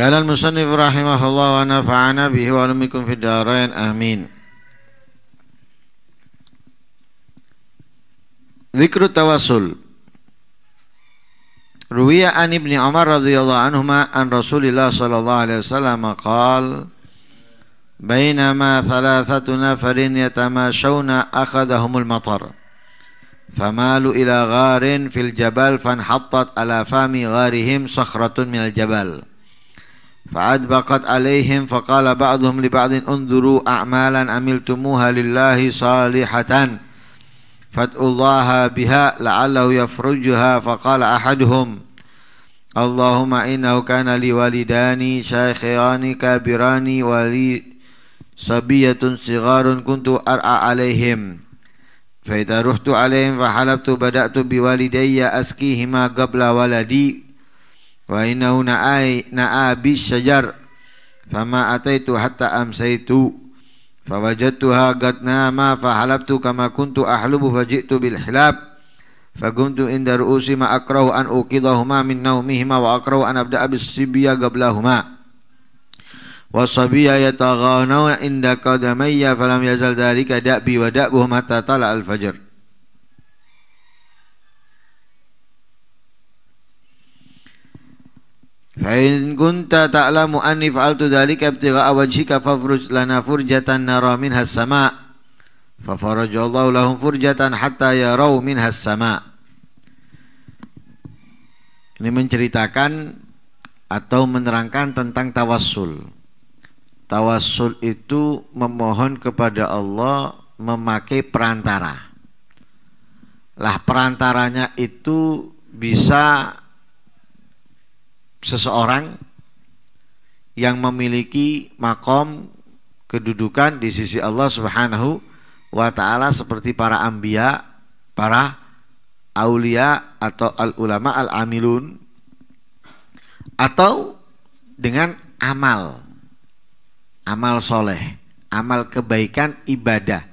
قال المصنف رحمه الله ونفعنا به وعلمكم في الدارين آمين ذكر التواصل روي عن ابن عمر رضي الله عنهما عن رسول الله صلى الله عليه وسلم قال بينما ثلاثة نفر يتماشون أخذهم المطر فمالوا إلى غار في الجبل فانحطت على فم غارهم صخرة من الجبل فأدبقت عليهم فقال بعضهم لبعض انظروا أعمالا عملتموها لله صالحة فادعوا الله بها لعله يفرجها فقال أحدهم اللهم إنه كان لي والدان شيخان كبيران ولي صبية صغار كنت أرعى عليهم فإذا رحت عليهم فحلبت بدأت بوالدي أسكيهما قبل ولدي wa innahu na'a bi syajar fama ataitu hatta amsaitu fawajadtuha qad nama fahalabtu kama kuntu ahlubu faji'tu bil hilab fakuntu inda ru'usi ma akrahu an uqidahuma min naumihima wa akrahu an abda'a bis sibya qablahuma والصبي يتغانون عند قدمي فلم يزل ذلك دأبي ودأبهم حتى طلع الفجر Fa'in kunta ta'lamu anni fa'altu dhalika abtiga awajhika fafruj lana furjatan nara min as-sama' fa farajallahu lahum furjatan hatta yarau min as-sama' Ini menceritakan atau menerangkan tentang tawassul. Tawassul itu memohon kepada Allah memakai perantara. Lah perantaranya itu bisa seseorang yang memiliki makom kedudukan di sisi Allah Subhanahu wa taala seperti para ambia, para aulia atau al ulama al amilun atau dengan amal amal soleh amal kebaikan ibadah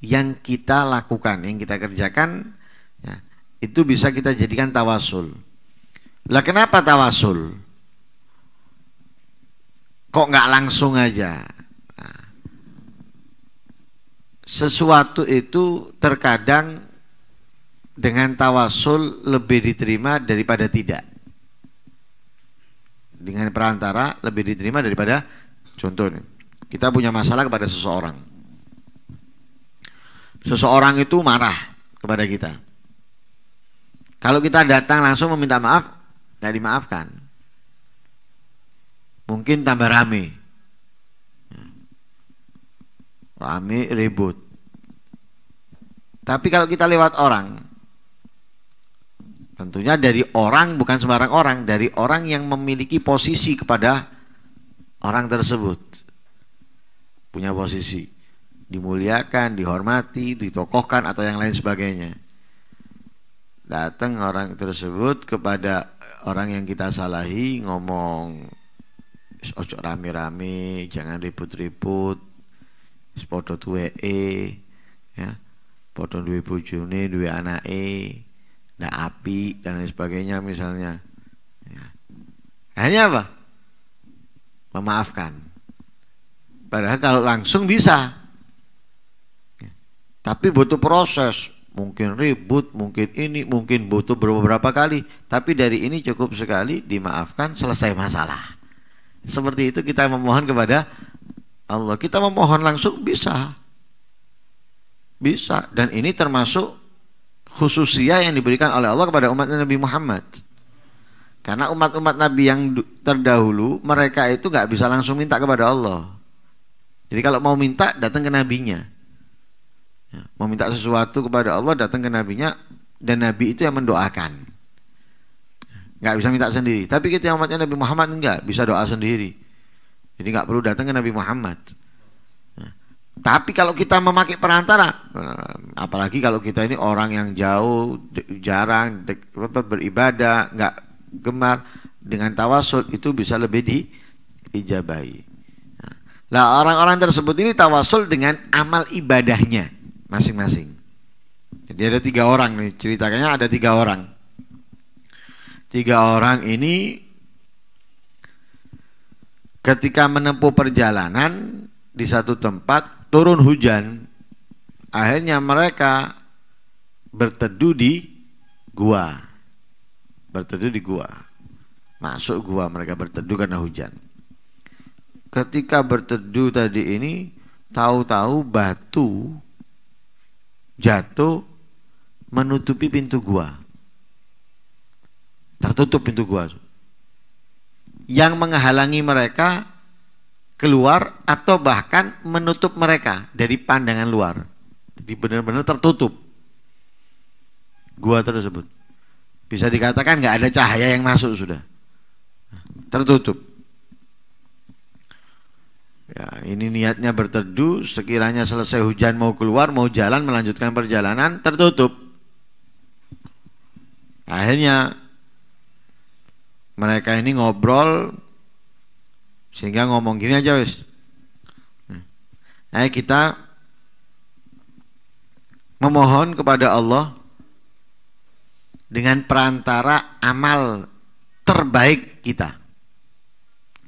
yang kita lakukan yang kita kerjakan ya, itu bisa kita jadikan tawasul lah kenapa tawasul? Kok nggak langsung aja? Nah, sesuatu itu terkadang dengan tawasul lebih diterima daripada tidak. Dengan perantara lebih diterima daripada contohnya. Kita punya masalah kepada seseorang. Seseorang itu marah kepada kita. Kalau kita datang langsung meminta maaf, tidak dimaafkan mungkin tambah rame rame ribut tapi kalau kita lewat orang tentunya dari orang bukan sembarang orang dari orang yang memiliki posisi kepada orang tersebut punya posisi dimuliakan, dihormati, ditokohkan atau yang lain sebagainya datang orang tersebut kepada orang yang kita salahi ngomong ojo rame-rame jangan ribut-ribut podo tuwe e ya podo duwe bojone duwe anake ndak api dan lain sebagainya misalnya ya. hanya apa memaafkan padahal kalau langsung bisa ya. tapi butuh proses mungkin ribut, mungkin ini, mungkin butuh beberapa kali. Tapi dari ini cukup sekali dimaafkan, selesai masalah. Seperti itu kita memohon kepada Allah. Kita memohon langsung bisa. Bisa. Dan ini termasuk khususia yang diberikan oleh Allah kepada umat Nabi Muhammad. Karena umat-umat Nabi yang terdahulu mereka itu nggak bisa langsung minta kepada Allah. Jadi kalau mau minta datang ke nabinya ya, meminta sesuatu kepada Allah datang ke nabinya dan nabi itu yang mendoakan nggak bisa minta sendiri tapi kita yang umatnya Nabi Muhammad enggak bisa doa sendiri jadi nggak perlu datang ke Nabi Muhammad ya. tapi kalau kita memakai perantara eh, apalagi kalau kita ini orang yang jauh jarang beribadah nggak gemar dengan tawasul itu bisa lebih diijabahi nah, ya. orang-orang tersebut ini tawasul dengan amal ibadahnya masing-masing. Jadi ada tiga orang nih, ceritanya ada tiga orang. Tiga orang ini ketika menempuh perjalanan di satu tempat turun hujan, akhirnya mereka berteduh di gua. Berteduh di gua. Masuk gua mereka berteduh karena hujan. Ketika berteduh tadi ini, tahu-tahu batu jatuh menutupi pintu gua. Tertutup pintu gua. Yang menghalangi mereka keluar atau bahkan menutup mereka dari pandangan luar. Jadi benar-benar tertutup. Gua tersebut. Bisa dikatakan nggak ada cahaya yang masuk sudah. Tertutup. Ya, ini niatnya berteduh, sekiranya selesai hujan mau keluar, mau jalan melanjutkan perjalanan tertutup. Akhirnya mereka ini ngobrol sehingga ngomong gini aja wis. Hmm. Nah, kita memohon kepada Allah dengan perantara amal terbaik kita.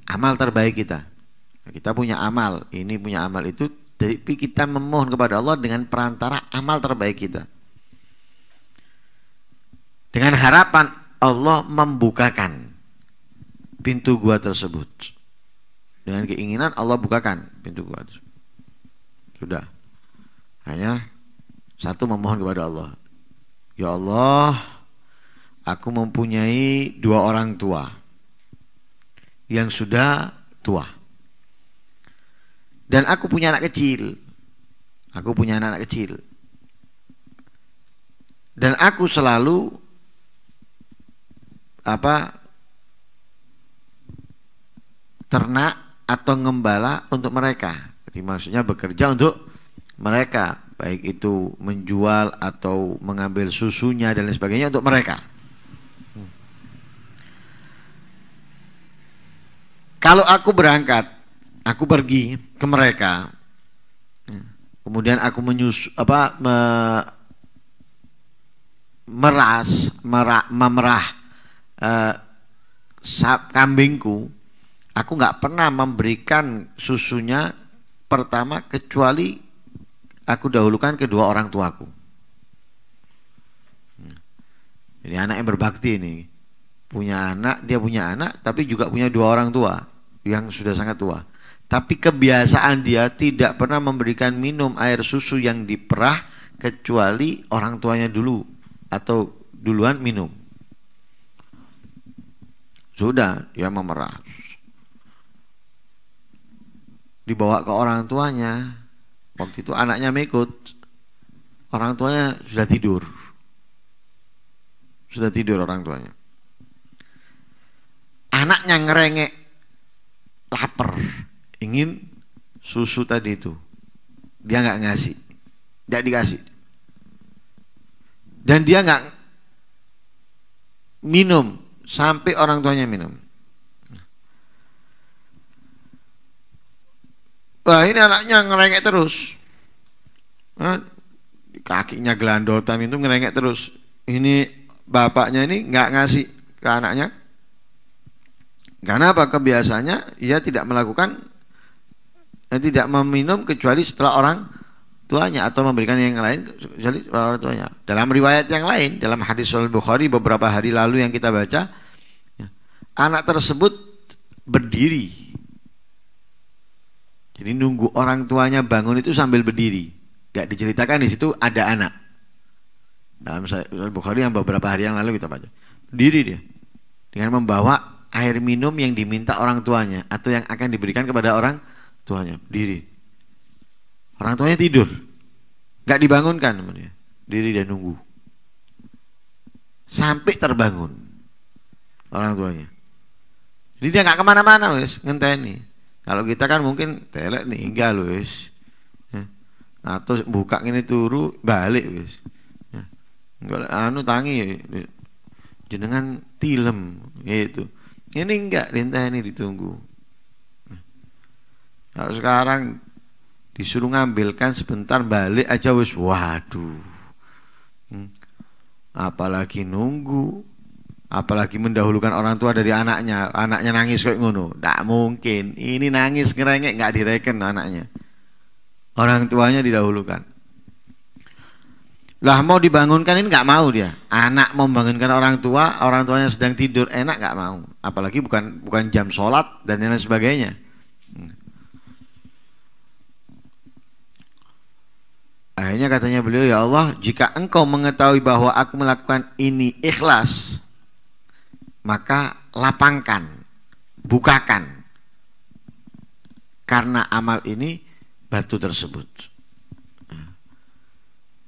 Amal terbaik kita. Kita punya amal, ini punya amal itu, tapi kita memohon kepada Allah dengan perantara amal terbaik kita. Dengan harapan Allah membukakan pintu gua tersebut. Dengan keinginan Allah bukakan pintu gua tersebut. Sudah. Hanya satu memohon kepada Allah. Ya Allah, aku mempunyai dua orang tua yang sudah tua dan aku punya anak kecil. Aku punya anak, -anak kecil. Dan aku selalu apa ternak atau ngembala untuk mereka. Jadi maksudnya bekerja untuk mereka, baik itu menjual atau mengambil susunya dan lain sebagainya untuk mereka. Kalau aku berangkat aku pergi ke mereka kemudian aku menyus apa me, meras merah, memerah eh, kambingku aku nggak pernah memberikan susunya pertama kecuali aku dahulukan kedua orang tuaku jadi anak yang berbakti ini punya anak dia punya anak tapi juga punya dua orang tua yang sudah sangat tua tapi kebiasaan dia tidak pernah memberikan minum air susu yang diperah kecuali orang tuanya dulu atau duluan minum. Sudah dia memerah. Dibawa ke orang tuanya. Waktu itu anaknya mengikut. Orang tuanya sudah tidur. Sudah tidur orang tuanya. Anaknya ngerengek lapar ingin susu tadi itu dia nggak ngasih nggak dikasih dan dia nggak minum sampai orang tuanya minum Wah ini anaknya ngerengek terus Kakinya gelandotan itu ngerengek terus Ini bapaknya ini nggak ngasih ke anaknya Karena apa kebiasaannya Ia tidak melakukan dan tidak meminum kecuali setelah orang tuanya atau memberikan yang lain kecuali orang tuanya. Dalam riwayat yang lain, dalam hadis Sahih Bukhari beberapa hari lalu yang kita baca, ya, anak tersebut berdiri. Jadi nunggu orang tuanya bangun itu sambil berdiri. Gak diceritakan di situ ada anak. Dalam Sahih Bukhari yang beberapa hari yang lalu kita baca. Berdiri dia dengan membawa air minum yang diminta orang tuanya atau yang akan diberikan kepada orang tuanya berdiri, orang tuanya tidur nggak dibangunkan namanya diri dan nunggu sampai terbangun orang tuanya jadi dia nggak kemana-mana wes ngenteni kalau kita kan mungkin telek lu, wes atau ya. nah, buka ini turu balik wes Enggak, ya. anu tangi jenengan tilem gitu ini enggak ini ditunggu kalau sekarang disuruh ngambilkan sebentar balik aja wis waduh. Hmm. Apalagi nunggu, apalagi mendahulukan orang tua dari anaknya. Anaknya nangis kayak ngono. Tidak mungkin. Ini nangis ngerengek nggak direken anaknya. Orang tuanya didahulukan. Lah mau dibangunkan ini nggak mau dia. Anak mau membangunkan orang tua, orang tuanya sedang tidur enak nggak mau. Apalagi bukan bukan jam sholat dan lain sebagainya. Hmm. Akhirnya katanya beliau, "Ya Allah, jika Engkau mengetahui bahwa aku melakukan ini ikhlas, maka lapangkan, bukakan karena amal ini batu tersebut."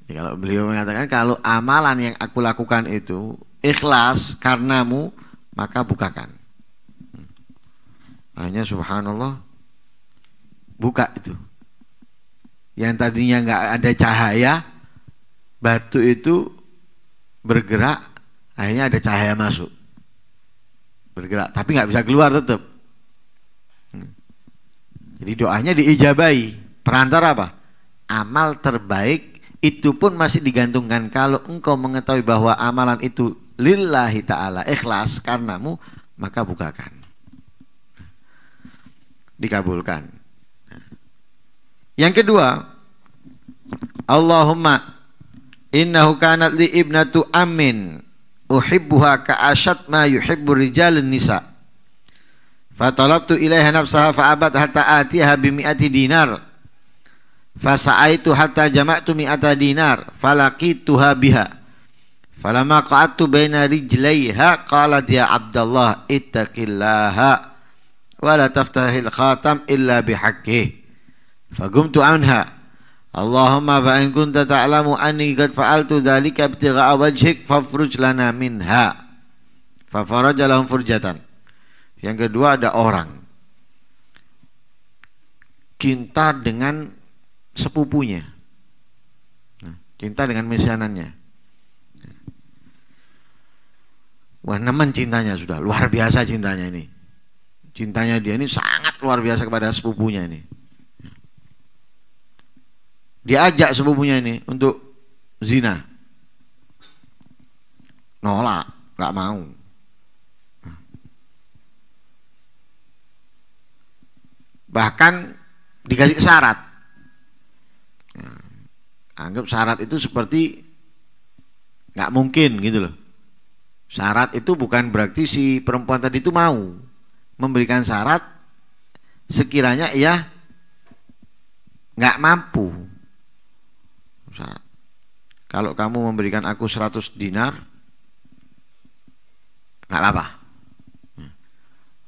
Jadi kalau beliau mengatakan kalau amalan yang aku lakukan itu ikhlas karenamu, maka bukakan. Hanya subhanallah buka itu yang tadinya nggak ada cahaya batu itu bergerak akhirnya ada cahaya masuk bergerak tapi nggak bisa keluar tetap hmm. jadi doanya diijabai perantara apa amal terbaik itu pun masih digantungkan kalau engkau mengetahui bahwa amalan itu lillahi ta'ala ikhlas karenamu maka bukakan dikabulkan yang kedua, Allahumma innahu kanat li ibnatu amin uhibbuha ka asyad ma yuhibbu rijal nisa. Fatalabtu ilaiha nafsaha fa'abat hatta atiha bi mi'ati dinar. Fasa'aitu hatta jama'tu mi'ata dinar falaqituha biha. Falamma qa'attu baina rijlaiha qalat ya Abdullah ittaqillaha wa la taftahil khatam illa bihaqqih. Fagumtu anha. Allahumma fa in kunta ta'lamu anni qad fa'altu dhalika ibtigha'a wajhik fafruj lana minha. Fa faraja lahum furjatan. Yang kedua ada orang cinta dengan sepupunya. Nah, cinta dengan mesianannya. Wah, nemen cintanya sudah luar biasa cintanya ini. Cintanya dia ini sangat luar biasa kepada sepupunya ini diajak sepupunya ini untuk zina nolak nggak mau bahkan dikasih syarat ya, anggap syarat itu seperti nggak mungkin gitu loh syarat itu bukan berarti si perempuan tadi itu mau memberikan syarat sekiranya ia nggak mampu syarat. Kalau kamu memberikan aku 100 dinar, nggak apa-apa.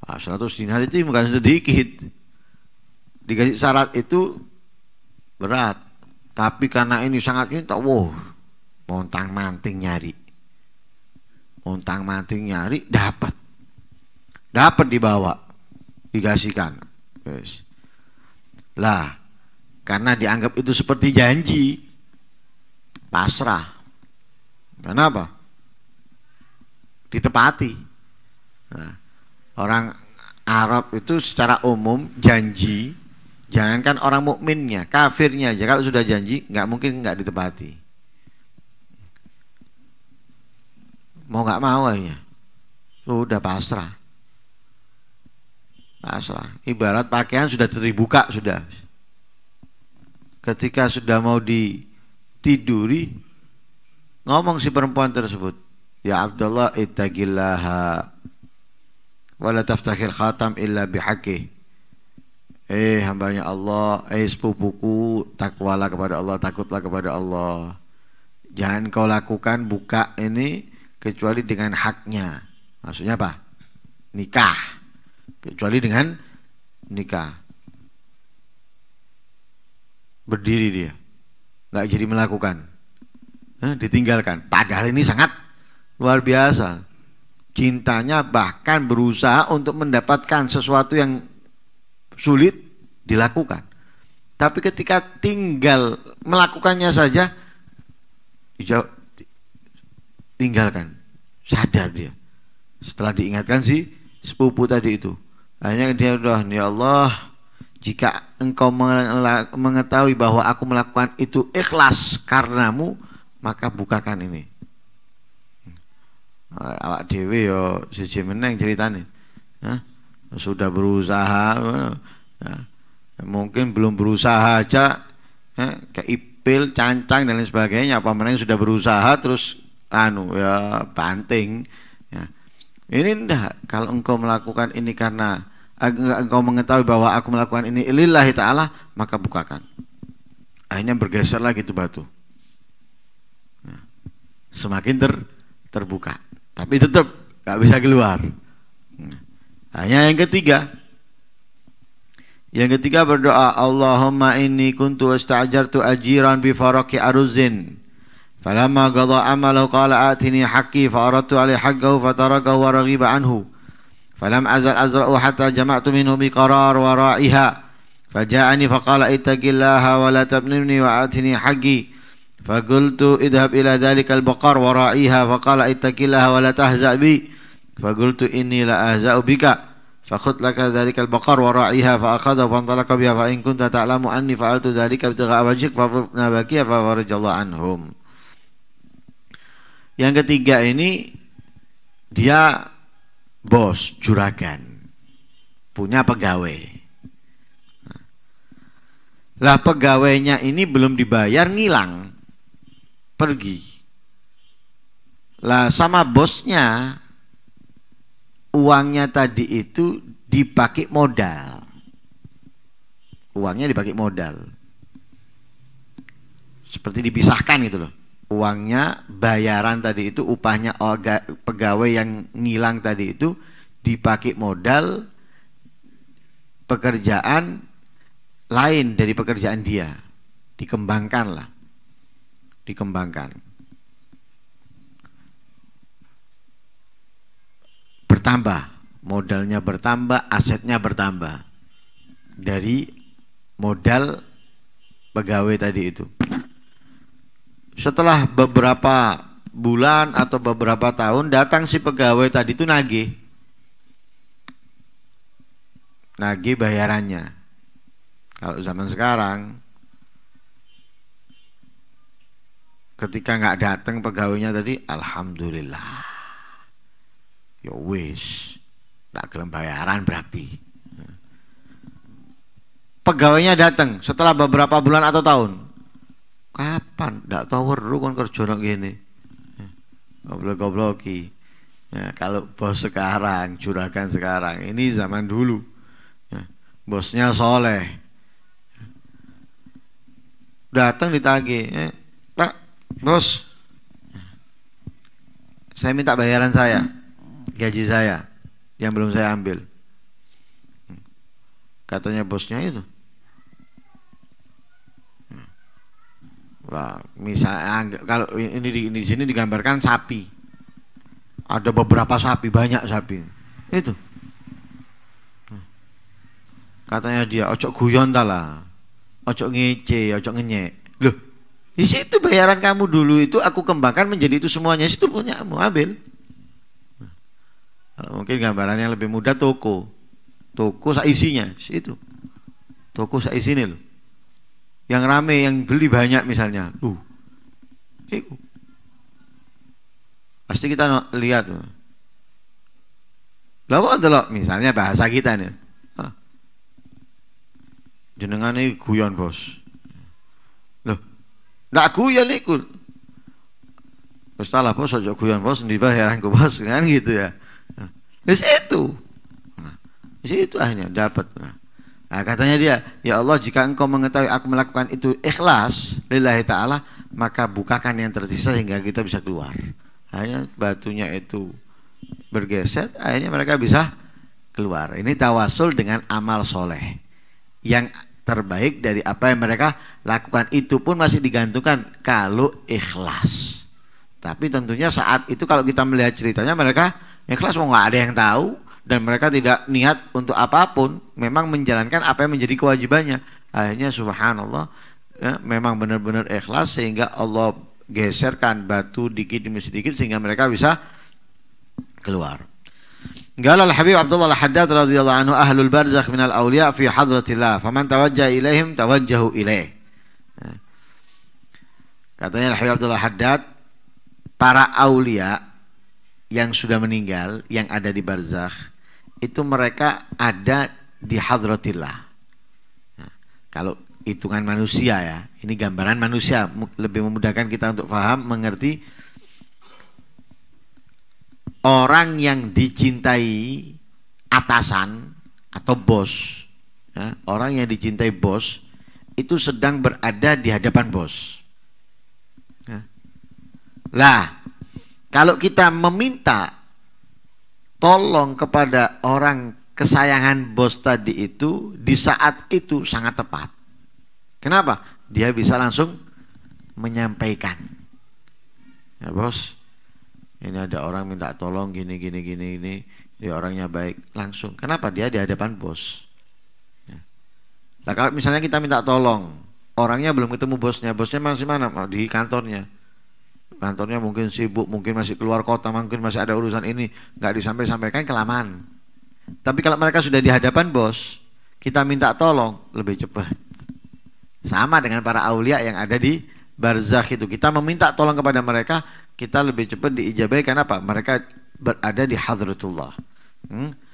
Nah, hmm. 100 dinar itu bukan sedikit. Dikasih syarat itu berat. Tapi karena ini sangat ini, tak wow, montang manting nyari. Montang manting nyari, dapat. Dapat dibawa, dikasihkan. Yes. Lah, karena dianggap itu seperti janji, pasrah. Kenapa? Ditepati. Nah, orang Arab itu secara umum janji, jangankan orang mukminnya, kafirnya aja kalau sudah janji nggak mungkin nggak ditepati. Mau nggak mau akhirnya, sudah pasrah. Pasrah. Ibarat pakaian sudah terbuka sudah. Ketika sudah mau di tiduri ngomong si perempuan tersebut ya Abdullah ittaqillaha wala taftakhil khatam illa bihaqih eh hambanya Allah eh sepupuku takwalah kepada Allah takutlah kepada Allah jangan kau lakukan buka ini kecuali dengan haknya maksudnya apa nikah kecuali dengan nikah berdiri dia nggak jadi melakukan eh, ditinggalkan padahal ini sangat luar biasa cintanya bahkan berusaha untuk mendapatkan sesuatu yang sulit dilakukan tapi ketika tinggal melakukannya saja tinggalkan sadar dia setelah diingatkan si sepupu tadi itu hanya dia udah ya Allah jika engkau mengetahui bahwa aku melakukan itu ikhlas karenamu, maka bukakan ini. Hmm. Awak dewi yo si meneng ceritane. Hah? Ya, sudah berusaha, ya. mungkin belum berusaha aja, ya, ke ipil, cancang dan lain sebagainya. Apa meneng sudah berusaha terus anu ya banting. Ini enggak kalau engkau melakukan ini karena engkau mengetahui bahwa aku melakukan ini lillahi ta'ala maka bukakan akhirnya bergeser lagi itu batu ya. semakin ter, terbuka tapi tetap gak bisa keluar ya. hanya yang ketiga yang ketiga berdoa Allahumma inni kuntu astajartu ajiran bi aruzin falamma qada amalahu qala atini haqqi fa aradtu ali haqqahu wa anhu Falam azal azra'u hatta jama'tu minhu biqarar wa ra'iha. Faja'ani faqala ittaqillaha wa la tabnimni wa atini haqqi. Faqultu idhab ila dhalika al-baqar wa ra'iha faqala ittaqillaha wa la tahza' bi. Faqultu inni la ahza'u bika. فخذ لك ذلك البقر وراعيها فأخذه فانطلق بها فإن كنت تعلم أني فعلت ذلك ابتغاء وجهك ففرقنا بكيا ففرج الله عنهم Yang ketiga ini dia bos juragan punya pegawai lah pegawainya ini belum dibayar ngilang pergi lah sama bosnya uangnya tadi itu dipakai modal uangnya dipakai modal seperti dipisahkan gitu loh uangnya bayaran tadi itu upahnya pegawai yang ngilang tadi itu dipakai modal pekerjaan lain dari pekerjaan dia dikembangkan lah dikembangkan bertambah modalnya bertambah asetnya bertambah dari modal pegawai tadi itu setelah beberapa bulan atau beberapa tahun datang si pegawai tadi itu nagih nagih bayarannya kalau zaman sekarang ketika nggak datang pegawainya tadi alhamdulillah yo ya wish tak kelam bayaran berarti pegawainya datang setelah beberapa bulan atau tahun pan ndak tahu ru kon kerja nang kene goblok-gobloki ya, kalau bos sekarang juragan sekarang ini zaman dulu ya, bosnya soleh datang ditagih ya, pak bos saya minta bayaran saya gaji saya yang belum saya ambil katanya bosnya itu Nah, misalnya ah, kalau ini di, di sini digambarkan sapi. Ada beberapa sapi, banyak sapi. Itu. Hmm. Katanya dia ojok guyon ta lah. Ojok ngece, ojok ngenyek. Loh, di situ bayaran kamu dulu itu aku kembangkan menjadi itu semuanya. Situ punya ambil. Nah, mungkin gambarannya lebih mudah toko. Toko saisinya, situ. Toko saisini loh yang rame yang beli banyak misalnya lu itu pasti kita lihat loh, loh misalnya bahasa kita nih ah. ini guyon bos loh ndak guyon iku Ustalah bos ojo guyon bos ndi heranku bos kan gitu ya. Di situ. Nah, itu situ akhirnya dapat. Nah. Nah, katanya dia, ya Allah jika engkau mengetahui aku melakukan itu ikhlas lillahi ta'ala, maka bukakan yang tersisa sehingga kita bisa keluar. Akhirnya batunya itu bergeser, akhirnya mereka bisa keluar. Ini tawasul dengan amal soleh. Yang terbaik dari apa yang mereka lakukan itu pun masih digantungkan kalau ikhlas. Tapi tentunya saat itu kalau kita melihat ceritanya mereka ikhlas mau nggak ada yang tahu, dan mereka tidak niat untuk apapun memang menjalankan apa yang menjadi kewajibannya akhirnya subhanallah ya, memang benar-benar ikhlas sehingga Allah geserkan batu dikit demi sedikit sehingga mereka bisa keluar قال الحبيب عبد الله الحداد رضي الله عنه أهل البرزخ من الأولياء في حضرة الله فمن توجه إليهم توجهوا إليه katanya Habib Abdullah Haddad para aulia yang sudah meninggal yang ada di barzakh itu mereka ada di hadratillah. Nah, kalau hitungan manusia ya, ini gambaran manusia lebih memudahkan kita untuk paham, mengerti orang yang dicintai atasan atau bos, ya, orang yang dicintai bos itu sedang berada di hadapan bos. Ya. Lah, kalau kita meminta tolong kepada orang kesayangan bos tadi itu di saat itu sangat tepat. Kenapa? Dia bisa langsung menyampaikan. Ya bos, ini ada orang minta tolong gini gini gini ini, dia orangnya baik langsung. Kenapa dia di hadapan bos? Ya. Nah, kalau misalnya kita minta tolong, orangnya belum ketemu bosnya, bosnya masih mana? Di kantornya kantornya mungkin sibuk mungkin masih keluar kota mungkin masih ada urusan ini nggak disampaikan ke kelamaan tapi kalau mereka sudah di hadapan bos kita minta tolong lebih cepat sama dengan para aulia yang ada di barzakh itu kita meminta tolong kepada mereka kita lebih cepat diijabai karena apa mereka berada di hadratullah hmm?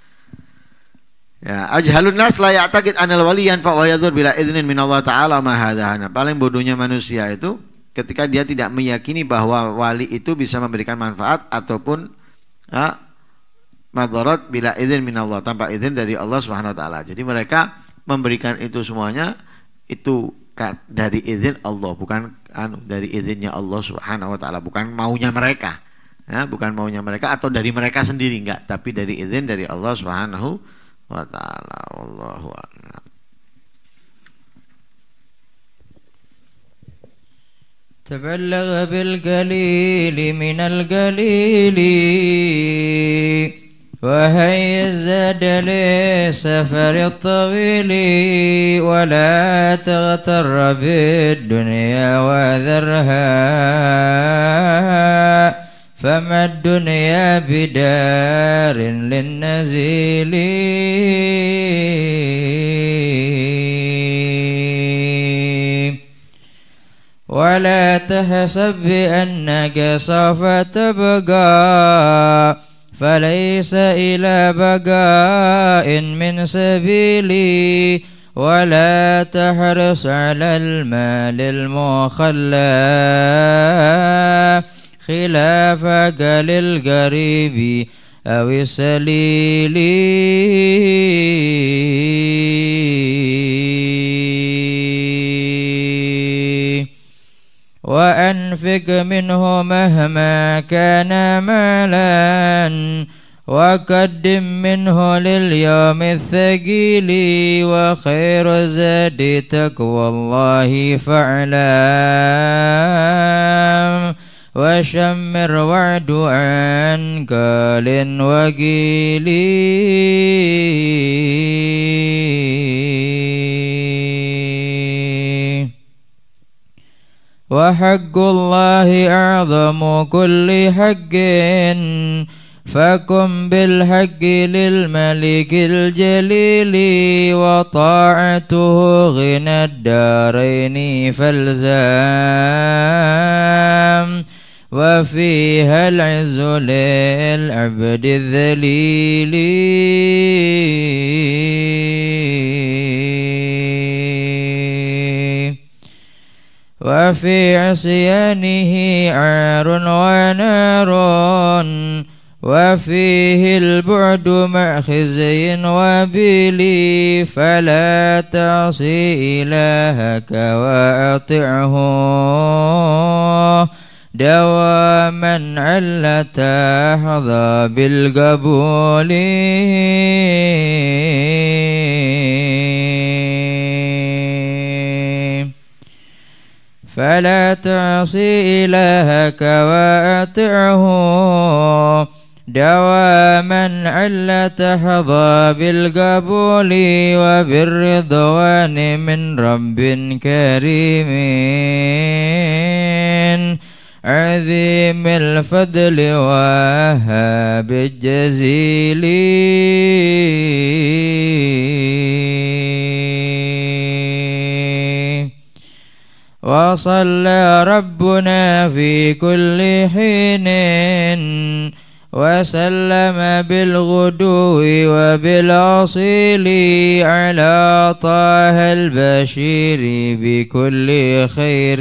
Ya, ajhalun nas la ya'taqid anil waliyan fa wa bila idznin min Allah taala ma hadha. Nah, paling bodohnya manusia itu ketika dia tidak meyakini bahwa wali itu bisa memberikan manfaat ataupun ya, madarat bila izin minallah tanpa izin dari Allah Subhanahu wa taala. Jadi mereka memberikan itu semuanya itu dari izin Allah bukan anu dari izinnya Allah Subhanahu wa taala bukan maunya mereka. Ya, bukan maunya mereka atau dari mereka sendiri enggak tapi dari izin dari Allah Subhanahu wa taala. Wallahu a'lam. تبلغ بالقليل من القليل وهي الزاد للسفر الطويل ولا تغتر بالدنيا وذرها فما الدنيا بدار للنزيل ولا تحسب بأنك سوف تبقى فليس إلى بقاء من سبيلي ولا تحرص على المال المخلى خلافك للقريب أو السليل وأنفق منه مهما كان مالا وقدم منه لليوم الثقيل وخير زاد تقوى الله فعلا وشمر وعد عن قال وقيل وحق الله أعظم كل حق فكن بالحق للملك الجليل وطاعته غنى الدارين فالزام وفيها العز للعبد الذليل وفي عصيانه عار ونار وفيه البعد مع خزي وبيلي فلا تعصي إلهك وأطعه دواما ألا تحظى بالقبول فلا تعصي إلهك وأطعه دواما ألا تحظى بالقبول وبالرضوان من رب كريم عظيم الفضل وهاب الجزيل وصلى ربنا في كل حين وسلم بالغدو وبالأصيل على طه البشير بكل خير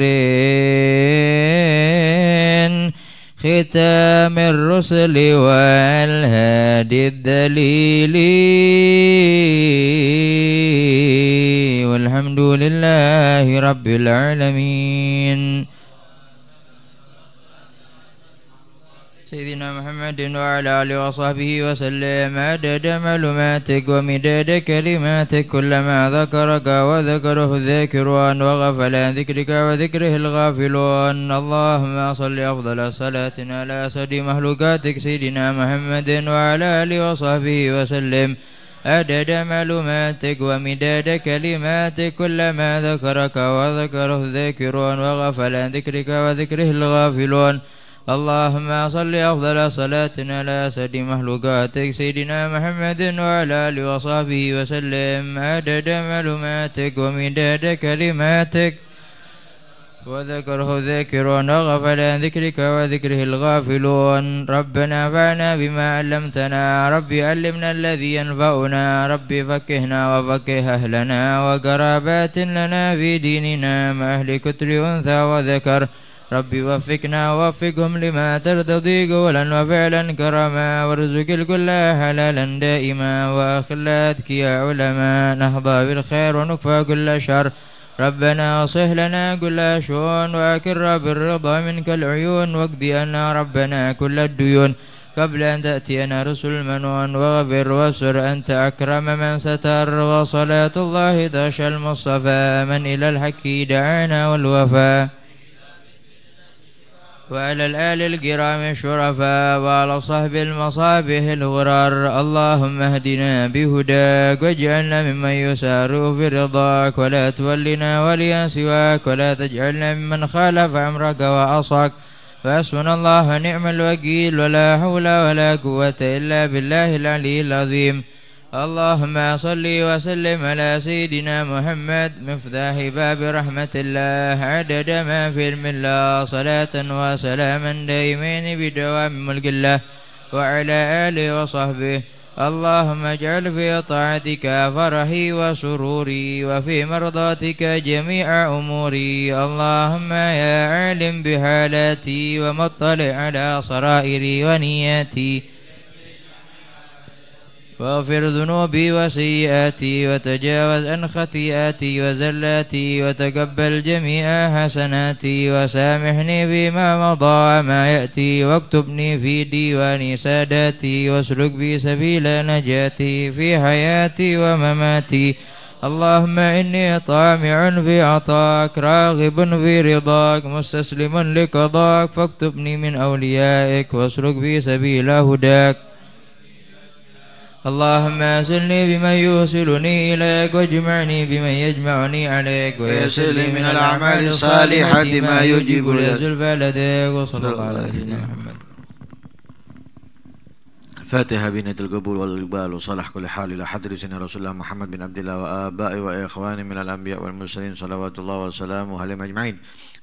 ختام الرسل والهادي الدليل والحمد لله رب العالمين سيدنا محمد وعلى آله وصحبه وسلم عدد معلوماتك ومداد كلماتك كلما ذكرك وذكره الذاكرون وغفل عن ذكرك وذكره الغافلون اللهم صل أفضل الصلاة على أسد مخلوقاتك سيدنا محمد وعلى آله وصحبه وسلم عدد معلوماتك ومداد كلماتك كلما ذكرك وذكره الذاكرون وغفل عن ذكرك وذكره الغافلون اللهم صل أفضل صلاة على سيد مخلوقاتك سيدنا محمد وعلى آله وصحبه وسلم عدد معلوماتك ومداد كلماتك وذكره ذاكرون وغفل عن ذكرك وذكره الغافلون ربنا فعنا بما علمتنا ربي علمنا الذي ينفعنا ربي فكهنا وفكه أهلنا وقرابات لنا في ديننا ما أهل كتر أنثى وذكر ربي وفقنا ووفقهم لما ترتضي قولا وفعلا كرما وارزق الكل حلالا دائما وأخلاتك يا علما نهضى بالخير ونكفى كل شر ربنا أصح لنا كل شؤون وأكر بالرضا منك العيون واقضي لنا ربنا كل الديون قبل أن تأتينا رسل المنون واغفر وسر أنت أكرم من ستر وصلاة الله داش المصطفى من إلى الحكي دعانا والوفاء وعلى الآل الكرام الشرفاء وعلى صحب المصابيح الغرار اللهم اهدنا بهداك واجعلنا ممن يسار في رضاك ولا تولنا وليا سواك ولا تجعلنا ممن خالف أمرك وعصاك فاسمنا الله ونعم الوكيل ولا حول ولا قوة إلا بالله العلي العظيم اللهم صل وسلم على سيدنا محمد مفتاح باب رحمة الله عدد ما في الملة صلاة وسلاما دائمين بدوام ملك الله وعلى آله وصحبه اللهم اجعل في طاعتك فرحي وسروري وفي مرضاتك جميع أموري اللهم يا عالم بحالاتي ومطلع على صرائري ونياتي واغفر ذنوبي وسيئاتي وتجاوز عن خطيئاتي وزلاتي وتقبل جميع حسناتي وسامحني بما مضى وما يأتي واكتبني في ديوان ساداتي واسلك بي سبيل نجاتي في حياتي ومماتي اللهم إني طامع في عطاك راغب في رضاك مستسلم لقضاك فاكتبني من أوليائك واسلك بي سبيل هداك اللهم أسلني بمن يوصلني إليك واجمعني بمن يجمعني عليك ويسلني من الأعمال الصالحة ما يجيب لي زلفى لديك وصلى الله على سيدنا محمد فاتها بنت القبول والإقبال وصالح كل حال إلى حضر سيدنا رسول الله محمد بن عبد الله وآبائه وإخوانه من الأنبياء والمرسلين صلوات الله وسلامه عليهم أجمعين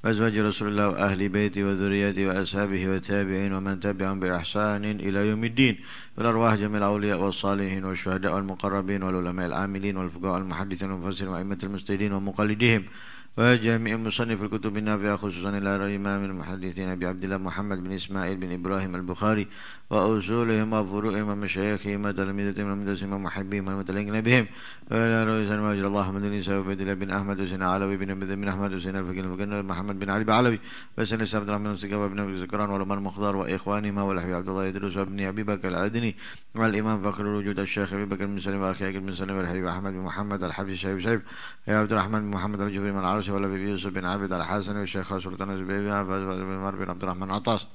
وأزواج رسول الله وأهل بيتي وذريتي وأصحابه والتابعين ومن تبعهم بإحسان إلى يوم الدين والأرواح جميع الأولياء والصالحين والشهداء والمقربين والعلماء العاملين والفقهاء المحدثين والمفسرين وأئمة المستهدين ومقلديهم وجميع المصنف الكتب النافعة خصوصا إلى الإمام المحدثين أبي عبد الله محمد بن إسماعيل بن إبراهيم البخاري وأصولهم وفروعهم ومشايخهم وتلاميذهم ومدرسهم ومحبهم والمتلقين بهم وإلى رئيس الماجد اللهم من النساء وبيد الله بن أحمد وسين علوي بن أبي بن أحمد وسين الفقير الفقير محمد بن علي بن علوي بعلوي وسن عبد الرحمن السقا وابن أبي زكران ولمن مخضر وإخوانهما والحبيب عبد الله يدرس وابن أبي بكر العدني والإمام فخر الوجود الشيخ أبي بكر بن سلم وأخي أبي بن سلم والحبيب أحمد بن محمد الحبيب الشيخ شايب عبد الرحمن بن محمد الجبري من العرس العباسي والأبي يوسف بن عبد الحسن والشيخ سلطان الزبيبي حافظ بن عمر بن عبد الرحمن عطاس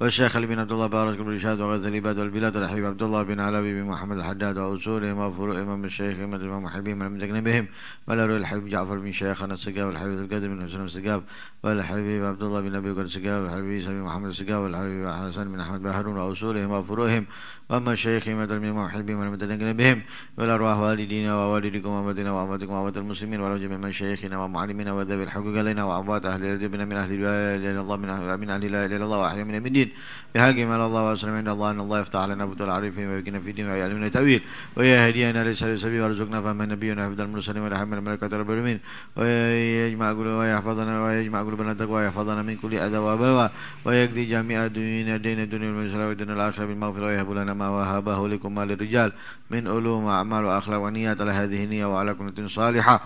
والشيخ علي بن عبد الله بارك بن رشاد وغزل العباد والبلاد الحبيب عبد الله بن علوي بن محمد الحداد وأصولهم وفروعهم من الشيخ أحمد بن محبين من مدقن بهم والأروي الحبيب جعفر بن شيخ انا السقاف والحبيب القادر بن حسن السقاف والحبيب عبد الله بن أبي بكر السقاف والحبيب عيسى بن محمد السقاف والحبيب حسن بن أحمد بهرون وأصولهم وفروعهم وأما الشيخ أحمد بن محبين من مدقن بهم والأرواح والدينا ووالدكم وأمتنا وأمتكم وامت المسلمين ولو جميع من شيخنا ومعلمنا وذوي الحقوق علينا وأموات أهل الدين من أهل لا إلا الله من أهل لا إلا الله وأحيا من الدين الدين بحق الله وسلم عند الله ان الله يفتح علينا بطول العارفين ويكن في دين ويعلمنا تاويل ويا هدينا لسبيل السبيل وارزقنا فهم النبي ونحفظ المرسلين ونحمل الملكة رب العالمين ويجمع قلوبنا ويحفظنا ويجمع قلوبنا التقوى ويحفظنا من كل اذى وبلوى ويقضي جميع الدين دين الدنيا والمسلمين ودين الاخره بالمغفره ويهب لنا ما وهبه لكم ما للرجال من علوم واعمال واخلاق ونيات على هذه النيه وعلى كل صالحه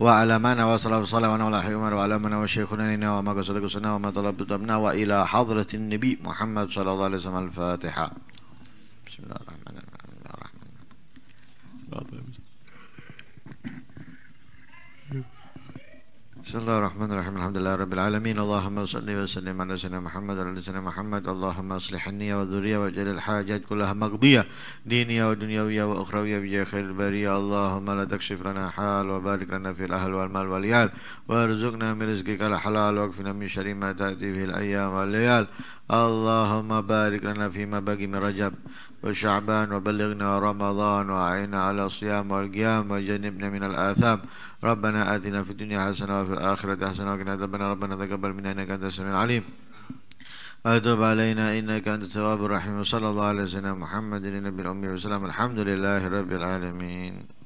وعلى ما وصلى صلى الله وسلم على عمر وعلى ما وشيخنا لنا وما قصد قصدنا وما طلب طلبنا وإلى حضرة النبي محمد صلى الله عليه وسلم الفاتحة بسم الله الرحمن الرحيم الرحمن الرحيم بسم الله الرحمن الرحيم الحمد لله رب العالمين اللهم صل وسلم على سيدنا محمد وعلى سيدنا محمد اللهم اصلح النية والذرية واجعل الحاجات كلها مقضية دينية ودنيوية وأخروية بجاه خير البرية اللهم لا تكشف لنا حال وبارك لنا في الأهل والمال والعيال وارزقنا من رزقك الحلال واكفنا من شر ما تأتي به الأيام والليال اللهم بارك لنا فيما بقي من رجب وشعبان وبلغنا رمضان وأعنا على الصيام والقيام وجنبنا من الآثام ربنا آتنا في الدنيا حسنة وفي الآخرة حسنة وقنا عذاب النار ربنا تقبل منا إنك أنت السميع العليم أتوب علينا إنك أنت التواب الرحيم صلى الله على سيدنا محمد النبي الأمي وسلم الحمد لله رب العالمين